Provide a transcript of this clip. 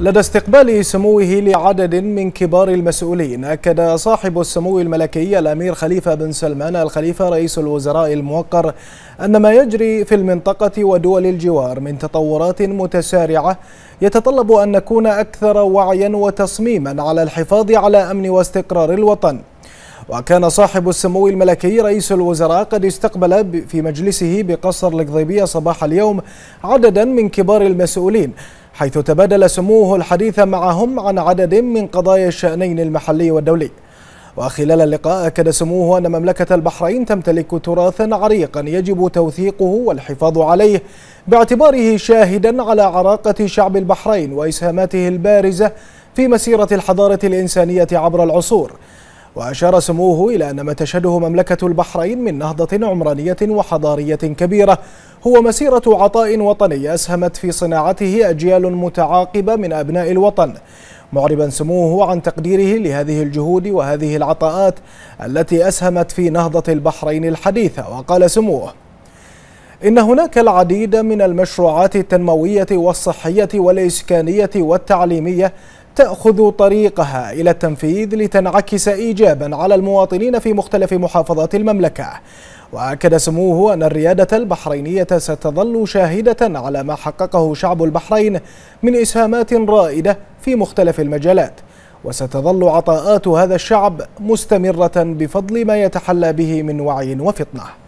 لدى استقبال سموه لعدد من كبار المسؤولين أكد صاحب السمو الملكي الأمير خليفة بن سلمان الخليفة رئيس الوزراء الموقر أن ما يجري في المنطقة ودول الجوار من تطورات متسارعة يتطلب أن نكون أكثر وعيا وتصميما على الحفاظ على أمن واستقرار الوطن وكان صاحب السمو الملكي رئيس الوزراء قد استقبل في مجلسه بقصر القضيبية صباح اليوم عددا من كبار المسؤولين حيث تبادل سموه الحديث معهم عن عدد من قضايا الشأنين المحلي والدولي وخلال اللقاء أكد سموه أن مملكة البحرين تمتلك تراثا عريقا يجب توثيقه والحفاظ عليه باعتباره شاهدا على عراقة شعب البحرين وإسهاماته البارزة في مسيرة الحضارة الإنسانية عبر العصور وأشار سموه إلى أن ما تشهده مملكة البحرين من نهضة عمرانية وحضارية كبيرة هو مسيرة عطاء وطني أسهمت في صناعته أجيال متعاقبة من أبناء الوطن معربا سموه عن تقديره لهذه الجهود وهذه العطاءات التي أسهمت في نهضة البحرين الحديثة وقال سموه إن هناك العديد من المشروعات التنموية والصحية والإسكانية والتعليمية تأخذ طريقها إلى التنفيذ لتنعكس إيجابا على المواطنين في مختلف محافظات المملكة وأكد سموه أن الريادة البحرينية ستظل شاهدة على ما حققه شعب البحرين من إسهامات رائدة في مختلف المجالات وستظل عطاءات هذا الشعب مستمرة بفضل ما يتحلى به من وعي وفطنه